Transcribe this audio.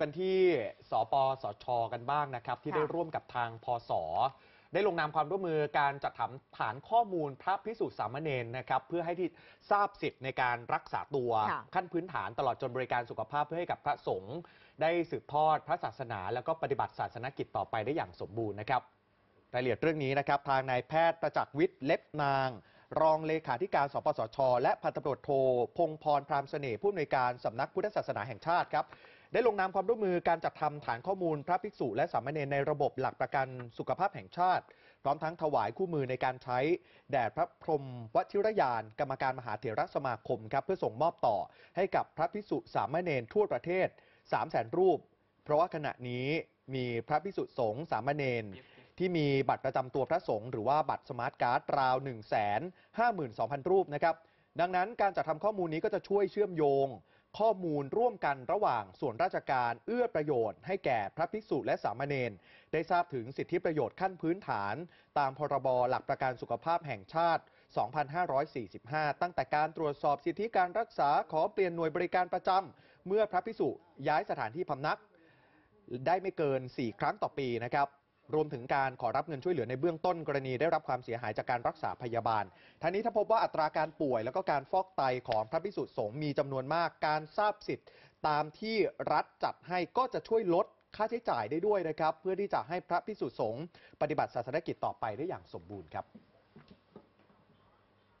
กันที่สปสช กันบ้างนะครับ ที่ได้ร่วมกับทางพศได้ลงนามความร่วมมือการจัดทำฐานข้อมูลพระพิสุสามเณรนะครับ เพื่อให้ที่ทราบสิทธิ์ในการรักษาตัว ขั้นพื้นฐานตลอดจนบริการสุขภาพเพื่อให้กับพระสงฆ์ได้สืบทอดพระศาสนา แล้วก็ปฏิบัติศาสนกิจต่อไปได้อย่างสมบูรณ์นะครับรายละเอียดเรื่องนี้นะครับทางนายแพทย์ประจักษ์วิทย์ เล็บนาง รองเลขาธิการสปสชและพันตำรวจโท พงพรพรามเสน่ห์ผู้อำนวยการสำนักพุทธศาสนาแห่งชาติครับได้ลงนามความร่วมมือการจัดทำฐานข้อมูลพระภิกษุ และสามเณรในระบบหลักประกันสุขภาพแห่งชาติ พร้อมทั้งถวายคู่มือในการใช้แด่พระพรมวชิรยาน กรรมการมหาเถรสมาคมครับเพื่อส่งมอบต่อให้กับพระภิกษุสามเณรทั่วประเทศ3 0 0แสนรูป เพราะว่าขณะนี้มีพระภิกษุสงฆ์สามเณรที่มีบัตรประจำตัวพระสงฆ์หรือว่าบัตรสมาร์ทการ์ดราว1 5 2 0 0 0รูปนะครับดังนั้นการจัดทำข้อมูลนี้ก็จะช่วยเชื่อมโยง ข้อมูลร่วมกันระหว่างส่วนราชการ เอื้อประโยชน์ให้แก่พระภิกษุ และสามเณรได้ทราบถึงสิทธิประโยชน์ขั้นพื้นฐาน ตามพรบหลักประกันสุขภาพแห่งชาติ 2545 ตั้งแต่การตรวจสอบสิทธิการรักษาขอเปลี่ยนหน่วยบริการประจำเมื่อพระภิกษุย้ายสถานที่พำนัก ได้ไม่เกิน 4 ครั้งต่อปีนะครับรวมถึงการขอรับเงินช่วยเหลือในเบื้องต้นกรณีได้รับความเสียหายจากการรักษาพยาบาลทั้งนี้ถ้าพบว่าอัตราการป่วยแล้วก็การฟอกไต ของพระพิสุสงฆ์มีจำนวนมาก การทราบสิทธิ์ ตามที่รัฐจัดให้ก็จะช่วยลดค่าใช้จ่ายได้ด้วยนะครับ เพื่อที่จะให้พระพิสุสงฆ์ปฏิบัติ ศาสนกิจต่อไปได้อย่างสมบูรณ์ครับ